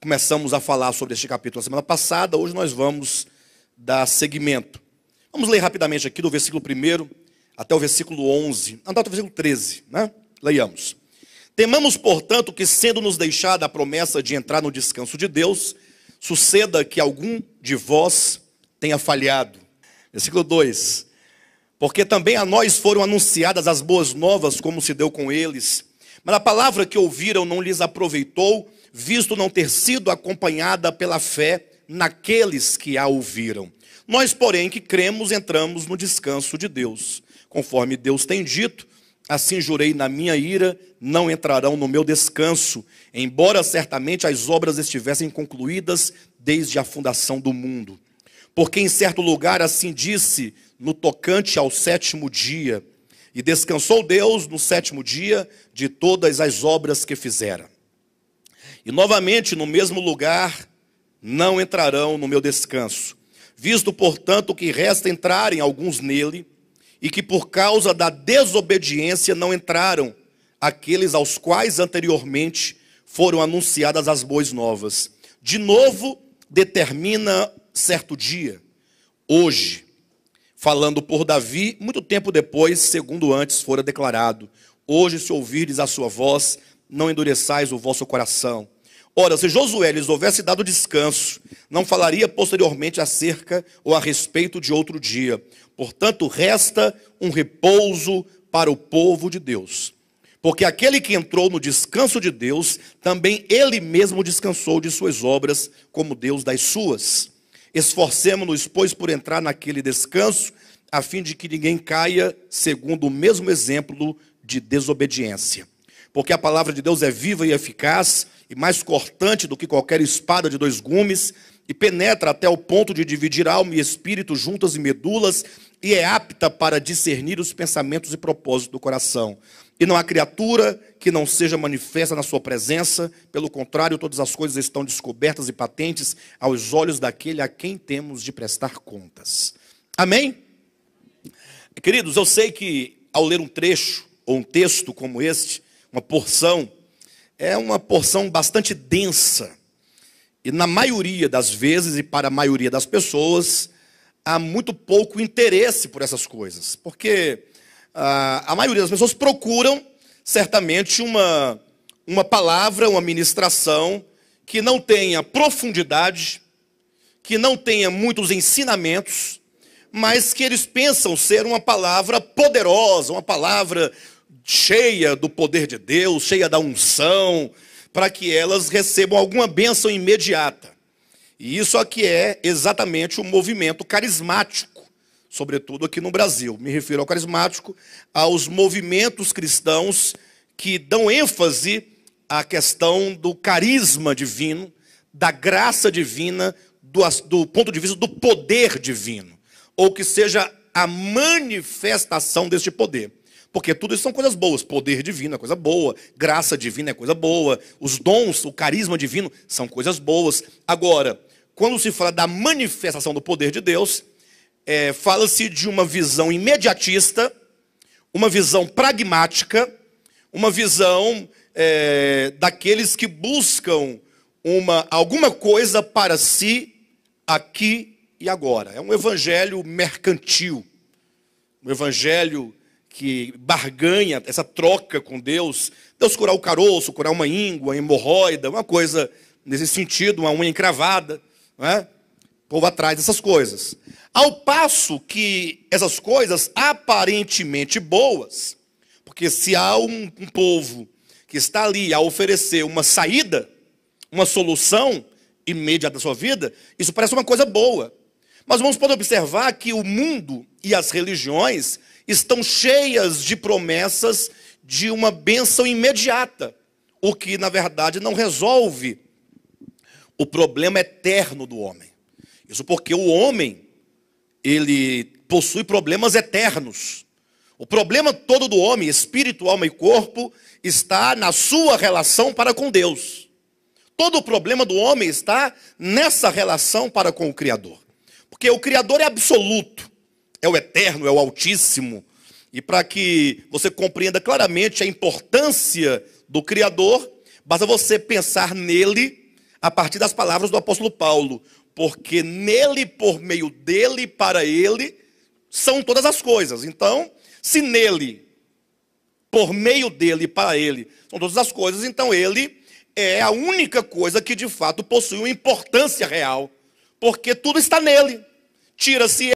começamos a falar sobre este capítulo na semana passada, hoje nós vamos dar seguimento. Vamos ler rapidamente aqui do versículo 1 até o versículo 11, andar até o versículo 13, né? Leiamos. Temamos, portanto, que sendo nos deixada a promessa de entrar no descanso de Deus, suceda que algum de vós tenha falhado. Versículo 2. Porque também a nós foram anunciadas as boas novas, como se deu com eles, mas a palavra que ouviram não lhes aproveitou, visto não ter sido acompanhada pela fé naqueles que a ouviram. Nós, porém, que cremos, entramos no descanso de Deus. Conforme Deus tem dito, assim jurei na minha ira, não entrarão no meu descanso, embora certamente as obras estivessem concluídas desde a fundação do mundo. Porque em certo lugar assim disse, no tocante ao sétimo dia, e descansou Deus no sétimo dia de todas as obras que fizera. E novamente, no mesmo lugar, não entrarão no meu descanso. Visto, portanto, que resta entrarem alguns nele, e que por causa da desobediência não entraram aqueles aos quais anteriormente foram anunciadas as boas novas. De novo, determina certo dia, hoje, falando por Davi, muito tempo depois, segundo antes fora declarado: Hoje, se ouvirdes a sua voz, não endureçais o vosso coração Ora, se Josué lhes houvesse dado descanso, não falaria posteriormente acerca ou a respeito de outro dia. Portanto, resta um repouso para o povo de Deus. Porque aquele que entrou no descanso de Deus, também ele mesmo descansou de suas obras, como Deus das suas. Esforcemos-nos, pois, por entrar naquele descanso, a fim de que ninguém caia segundo o mesmo exemplo de desobediência porque a palavra de Deus é viva e eficaz e mais cortante do que qualquer espada de dois gumes e penetra até o ponto de dividir alma e espírito, juntas e medulas, e é apta para discernir os pensamentos e propósitos do coração. E não há criatura que não seja manifesta na sua presença, pelo contrário, todas as coisas estão descobertas e patentes aos olhos daquele a quem temos de prestar contas. Amém? Queridos, eu sei que ao ler um trecho ou um texto como este, uma porção, é uma porção bastante densa. E na maioria das vezes, e para a maioria das pessoas, há muito pouco interesse por essas coisas. Porque ah, a maioria das pessoas procuram, certamente, uma, uma palavra, uma ministração que não tenha profundidade, que não tenha muitos ensinamentos, mas que eles pensam ser uma palavra poderosa, uma palavra cheia do poder de Deus, cheia da unção, para que elas recebam alguma bênção imediata. E isso aqui é exatamente o um movimento carismático, sobretudo aqui no Brasil. Me refiro ao carismático, aos movimentos cristãos que dão ênfase à questão do carisma divino, da graça divina, do, do ponto de vista do poder divino, ou que seja a manifestação deste poder. Porque tudo isso são coisas boas. Poder divino é coisa boa, graça divina é coisa boa, os dons, o carisma divino são coisas boas. Agora, quando se fala da manifestação do poder de Deus, é, fala-se de uma visão imediatista, uma visão pragmática, uma visão é, daqueles que buscam uma, alguma coisa para si aqui e agora. É um evangelho mercantil, um evangelho que barganha, essa troca com Deus, Deus curar o caroço, curar uma íngua, uma hemorroida, uma coisa nesse sentido, uma unha encravada, né? O povo atrás dessas coisas. Ao passo que essas coisas aparentemente boas, porque se há um, um povo que está ali a oferecer uma saída, uma solução imediata da sua vida, isso parece uma coisa boa. Mas vamos poder observar que o mundo e as religiões estão cheias de promessas de uma bênção imediata, o que na verdade não resolve o problema eterno do homem. Isso porque o homem ele possui problemas eternos. O problema todo do homem, espírito, alma e corpo, está na sua relação para com Deus. Todo o problema do homem está nessa relação para com o Criador. Porque o Criador é absoluto é o Eterno, é o Altíssimo. E para que você compreenda claramente a importância do Criador, basta você pensar nele a partir das palavras do apóstolo Paulo, porque nele, por meio dele, para ele, são todas as coisas. Então, se nele, por meio dele, para ele, são todas as coisas, então ele é a única coisa que de fato possui uma importância real, porque tudo está nele. Tira-se